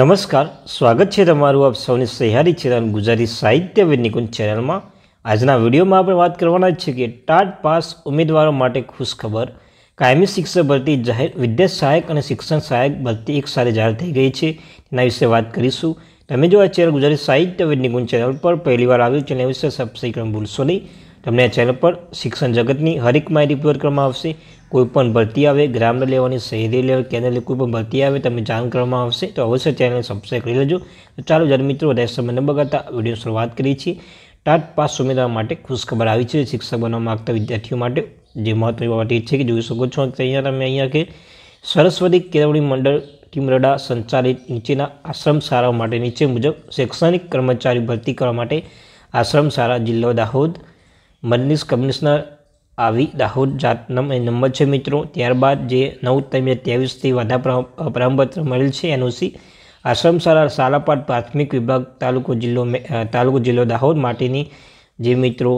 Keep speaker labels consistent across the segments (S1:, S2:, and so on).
S1: નમસ્કાર સ્વાગત છે તમારું આપ સૌની સહયારી ચેનલ ગુજરાતી સાહિત્ય વિનિકુંજ ચેનલમાં આજના વિડીયોમાં આપણે વાત કરવાના છે કે ટાટ પાસ ઉમેદવારો માટે ખુશખબર કાયમી શિક્ષક ભરતી જાહેર વિદ્યા સહાયક અને શિક્ષણ સહાયક ભરતી એક સાથે જાહેર થઈ ગઈ છે તેના વિશે વાત કરીશું તમે જો આ ચેનલ ગુજરાતી સાહિત્ય વિનિકુંજ ચેનલ પર પહેલીવાર આવ્યું ચેનલ વિશે સબસ્ક્રાઈબ કરવાનું ભૂલશો નહીં તમને ચેનલ પર શિક્ષણ જગતની હરેક માહિતી પૂર કરવામાં આવશે કોઈપણ ભરતી આવે ગ્રામ્ય લેવાની શહેરી લેવા કેન્દ્ર કોઈ પણ ભરતી આવે તમને જાણ કરવામાં આવશે તો અવશ્ય ચેનલ સબસ્ક્રાઈબ કરી લેજો તો ચાલો જ્યારે મિત્રો રહેશે મને બગાતા વિડીયો શરૂઆત કરી છીએ ટાટ પાસ ઉમેદવાર માટે ખુશખબર આવી છે શિક્ષક બનવા માગતા વિદ્યાર્થીઓ માટે જે મહત્વની બાબત એ છે કે જોઈ શકો છો અહીંયા તમે અહીંયા કે સરસ્વતી કેળવણી મંડળ ટીમરડા સંચાલિત નીચેના આશ્રમ શાળાઓ માટે નીચે મુજબ શૈક્ષણિક કર્મચારી ભરતી કરવા માટે આશ્રમ શાળા જિલ્લો દાહોદ મજલિસ કમિશનર આવી દાહોદ જાતનો નંબર છે મિત્રો ત્યારબાદ જે નવ તમે ત્રેવીસથી વધા પ્રમાણપત્ર મળેલ છે એનઓસી આશ્રમ શાળા શાલાપાટ પ્રાથમિક વિભાગ તાલુકો જિલ્લો તાલુકો જિલ્લો દાહોદ માટેની જે મિત્રો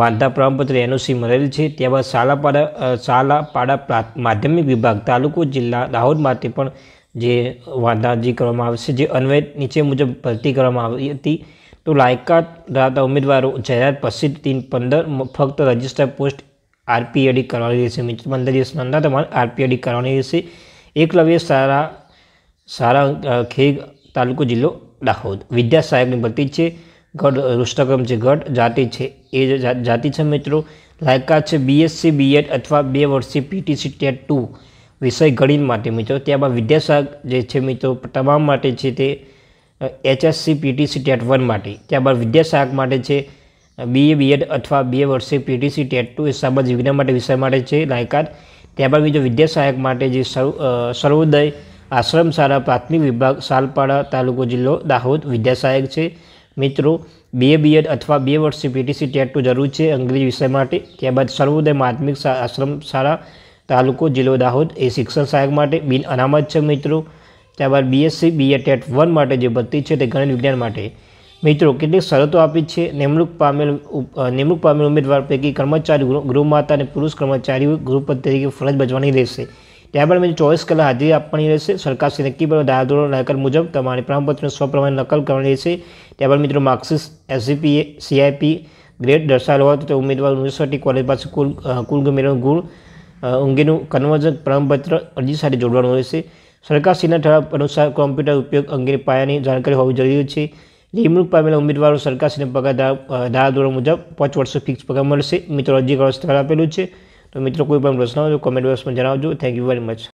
S1: વાંધા પ્રમાણપત્ર એનઓસી મળેલ છે ત્યારબાદ સાલાપાડા શાલાપાડા માધ્યમિક વિભાગ તાલુકો જિલ્લા દાહોદ માટે પણ જે વાંધા જે કરવામાં આવશે જે અન્વય નીચે મુજબ ભરતી કરવામાં આવી હતી તો લાયકાત ધરાવતા ઉમેદવારો જાહેરાત પછી તીન પંદર ફક્ત રજિસ્ટર પોસ્ટ આરપીઆઈડી કરવાની રહેશે મિત્ર પંદર દિવસના અંદર તમારે આરપીઆઈડી કરવાની રહેશે એકલવ્ય સારા સારા ખેગ તાલુકો જિલ્લો દાહોદ વિદ્યા સાહેબની ભરતી છે ગઢ રોષ્ટક્રમ છે ગઢ જાતિ છે એ જાતિ છે મિત્રો લાયકાત છે બીએસસી બીએડ અથવા બે વર્ષથી પીટીસી ટેટ ટુ વિષય ગણિત માટે મિત્રો ત્યારબાદ વિદ્યાસહાયક જે છે મિત્રો તમામ માટે છે તે એચએસસી પીટીસી ટેટ વન માટે ત્યારબાદ વિદ્યાશાખ માટે છે બીએ બીએડ અથવા બે વર્ષે પીટીસી ટેટ ટુ એ સામાજિક વિજ્ઞાન માટે વિષય માટે છે લાયકાત ત્યારબાદ બીજો વિદ્યાસહાયક માટે જે સર્વોદય આશ્રમ શાળા પ્રાથમિક વિભાગ સાલપાડા તાલુકો જિલ્લો દાહોદ વિદ્યાસહાયક છે મિત્રો બીએ બીએડ અથવા બે વર્ષે પીટીસી ટેટ ટુ જરૂર છે અંગ્રેજી વિષય માટે ત્યારબાદ સર્વોદય માધ્યમિક આશ્રમ શાળા તાલુકો જિલ્લો દાહોદ એ શિક્ષણ સહાયક માટે બિન અનામત છે મિત્રો ત્યારબાદ બીએસસી બીએ ટેટ વન માટે જે ભરતી છે તે ગણિત વિજ્ઞાન માટે મિત્રો કેટલીક શરતો આપી છે નિમણૂક પામેલ નિમણૂક પામેલ ઉમેદવાર પૈકી કર્મચારી ગૃહમાતા અને પુરુષ કર્મચારીઓ ગૃહપદ તરીકે ફરજ બજવાની રહેશે ત્યારબાદ મેં ચોવીસ કલાક હાજરી આપવાની રહેશે સરકારશ્રી નક્કી પર ધારાધોરણ નકલ મુજબ તમારે પ્રમાણપત્રને સ્વપ્રમાણે નકલ કરવાની રહેશે ત્યારબાદ મિત્રો marksheets SGPA CIP e grade દર્શાવેલો હોય તો ઉમેદવાર યુનિવર્સિટી કોલેજ પાસે કુલ કુલ ગમેલો ગુણ અંગેનું કન્વર્જન પ્રમાણપત્ર અરજી સાથે જોડવાનું રહેશે સરકારશ્રીના ઠરાવ અનુસાર કોમ્પ્યુટર ઉપયોગ અંગેની પાયાની જાણકારી હોવી જરૂરી છે નિમણૂક પામેલા ઉમેદવારો સરકાર સરકારશ્રીને પગાર ધારા ધોરણ મુજબ પાંચ વર્ષો ફિક્સ પગાર મળશે મિત્રો અરજી કરવા સ્થળ આપેલું છે તો મિત્રો કોઈ પણ પ્રશ્ન હોય તો કોમેન્ટ બોક્સમાં જણાવજો થેન્ક યુ વેરી મચ